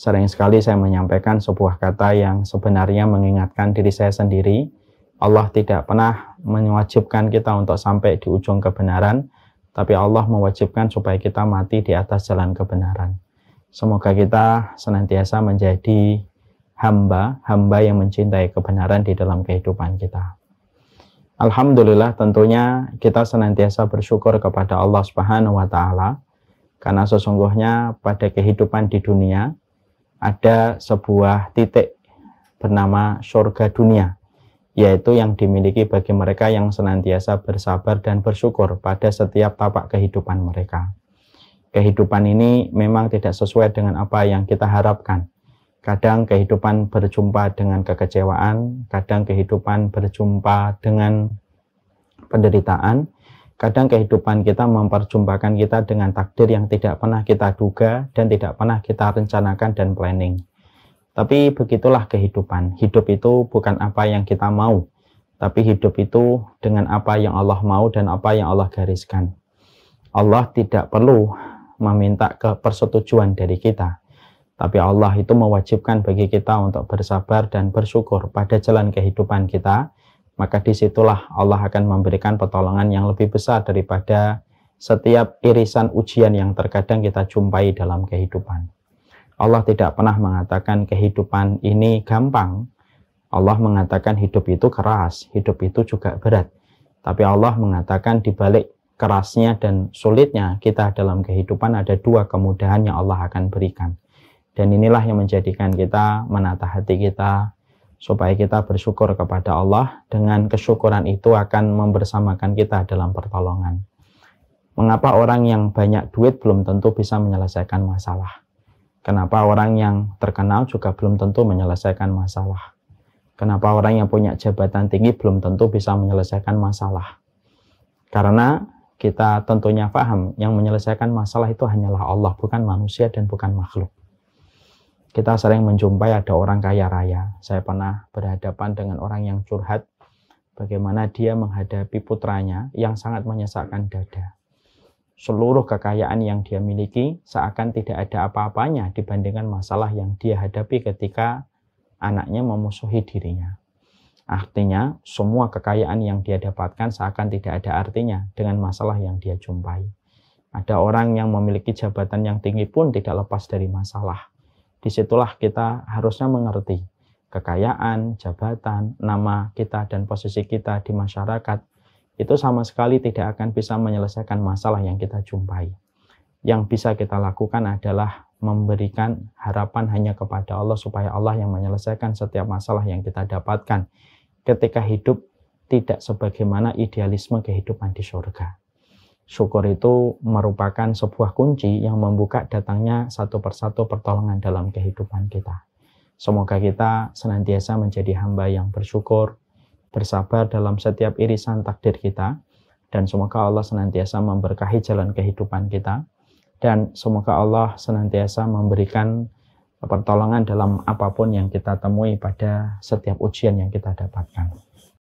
sering sekali saya menyampaikan sebuah kata yang sebenarnya mengingatkan diri saya sendiri. Allah tidak pernah mewajibkan kita untuk sampai di ujung kebenaran, tapi Allah mewajibkan supaya kita mati di atas jalan kebenaran. Semoga kita senantiasa menjadi hamba, hamba yang mencintai kebenaran di dalam kehidupan kita. Alhamdulillah tentunya kita senantiasa bersyukur kepada Allah Subhanahu wa taala karena sesungguhnya pada kehidupan di dunia ada sebuah titik bernama surga dunia, yaitu yang dimiliki bagi mereka yang senantiasa bersabar dan bersyukur pada setiap tapak kehidupan mereka. Kehidupan ini memang tidak sesuai dengan apa yang kita harapkan. Kadang kehidupan berjumpa dengan kekecewaan, kadang kehidupan berjumpa dengan penderitaan, Kadang kehidupan kita memperjumpakan kita dengan takdir yang tidak pernah kita duga dan tidak pernah kita rencanakan dan planning. Tapi begitulah kehidupan. Hidup itu bukan apa yang kita mau, tapi hidup itu dengan apa yang Allah mau dan apa yang Allah gariskan. Allah tidak perlu meminta ke persetujuan dari kita. Tapi Allah itu mewajibkan bagi kita untuk bersabar dan bersyukur pada jalan kehidupan kita maka disitulah Allah akan memberikan pertolongan yang lebih besar daripada setiap irisan ujian yang terkadang kita jumpai dalam kehidupan. Allah tidak pernah mengatakan kehidupan ini gampang. Allah mengatakan hidup itu keras, hidup itu juga berat. Tapi Allah mengatakan di balik kerasnya dan sulitnya kita dalam kehidupan ada dua kemudahan yang Allah akan berikan. Dan inilah yang menjadikan kita menata hati kita, supaya kita bersyukur kepada Allah dengan kesyukuran itu akan membersamakan kita dalam pertolongan. Mengapa orang yang banyak duit belum tentu bisa menyelesaikan masalah? Kenapa orang yang terkenal juga belum tentu menyelesaikan masalah? Kenapa orang yang punya jabatan tinggi belum tentu bisa menyelesaikan masalah? Karena kita tentunya paham yang menyelesaikan masalah itu hanyalah Allah, bukan manusia dan bukan makhluk kita sering menjumpai ada orang kaya raya. Saya pernah berhadapan dengan orang yang curhat bagaimana dia menghadapi putranya yang sangat menyesakkan dada. Seluruh kekayaan yang dia miliki seakan tidak ada apa-apanya dibandingkan masalah yang dia hadapi ketika anaknya memusuhi dirinya. Artinya, semua kekayaan yang dia dapatkan seakan tidak ada artinya dengan masalah yang dia jumpai. Ada orang yang memiliki jabatan yang tinggi pun tidak lepas dari masalah disitulah kita harusnya mengerti kekayaan, jabatan, nama kita, dan posisi kita di masyarakat itu sama sekali tidak akan bisa menyelesaikan masalah yang kita jumpai. Yang bisa kita lakukan adalah memberikan harapan hanya kepada Allah supaya Allah yang menyelesaikan setiap masalah yang kita dapatkan ketika hidup tidak sebagaimana idealisme kehidupan di surga. Syukur itu merupakan sebuah kunci yang membuka datangnya satu persatu pertolongan dalam kehidupan kita. Semoga kita senantiasa menjadi hamba yang bersyukur, bersabar dalam setiap irisan takdir kita, dan semoga Allah senantiasa memberkahi jalan kehidupan kita, dan semoga Allah senantiasa memberikan pertolongan dalam apapun yang kita temui pada setiap ujian yang kita dapatkan.